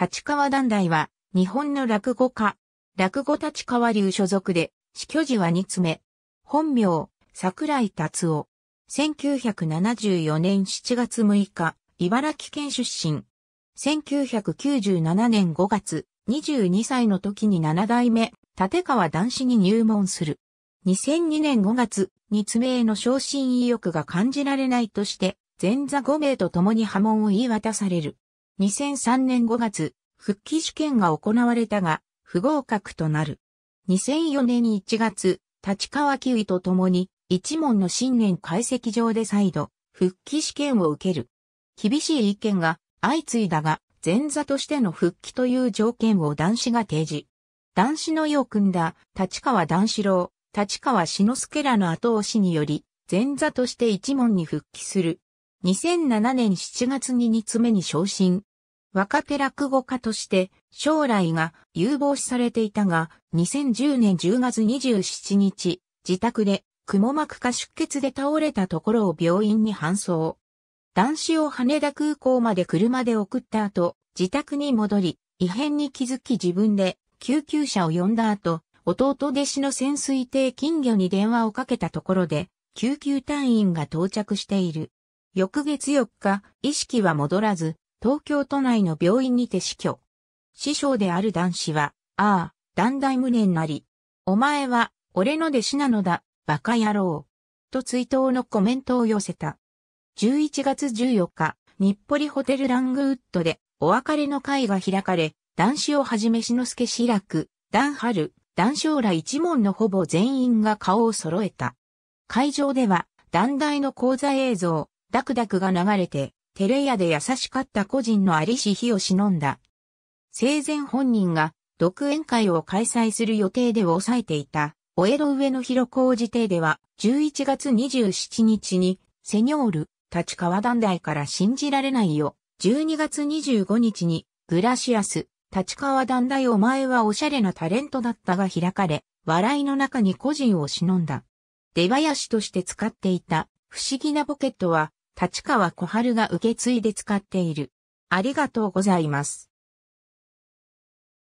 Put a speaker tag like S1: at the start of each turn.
S1: 立川団大は、日本の落語家、落語立川流所属で、死去時は二つ目。本名、桜井達夫。1974年7月6日、茨城県出身。1997年5月、22歳の時に7代目、立川男子に入門する。2002年5月、二つ目への昇進意欲が感じられないとして、前座5名と共に波紋を言い渡される。2003年5月、復帰試験が行われたが、不合格となる。2004年1月、立川球威イと共に、一門の新年解析場で再度、復帰試験を受ける。厳しい意見が相次いだが、前座としての復帰という条件を男子が提示。男子の意を組んだ立川男子郎、立川志之助らの後押しにより、前座として一門に復帰する。2007年7月に2つ目に昇進、若手落語家として将来が有望視されていたが、2010年10月27日、自宅で、雲も膜下出血で倒れたところを病院に搬送。男子を羽田空港まで車で送った後、自宅に戻り、異変に気づき自分で救急車を呼んだ後、弟弟子の潜水艇金魚に電話をかけたところで、救急隊員が到着している。翌月4日、意識は戻らず、東京都内の病院にて死去。師匠である男子は、ああ、団代無念なり。お前は、俺の弟子なのだ、馬鹿野郎。と追悼のコメントを寄せた。11月14日、日暮里ホテルラングウッドで、お別れの会が開かれ、男子をはじめ志の助志らく、段春、段将ら一門のほぼ全員が顔を揃えた。会場では、段大の講座映像、ダクダクが流れて、テレ屋で優しかった個人のりし日を忍んだ。生前本人が独演会を開催する予定で抑えていた、お江戸上の広小路邸では、11月27日に、セニョール、立川団台から信じられないよ。12月25日に、グラシアス、立川団台お前はおしゃれなタレントだったが開かれ、笑いの中に個人を忍んだ。出囃子として使っていた、不思議なポケットは、立川小春が受け継いで使っている。ありがとうございます。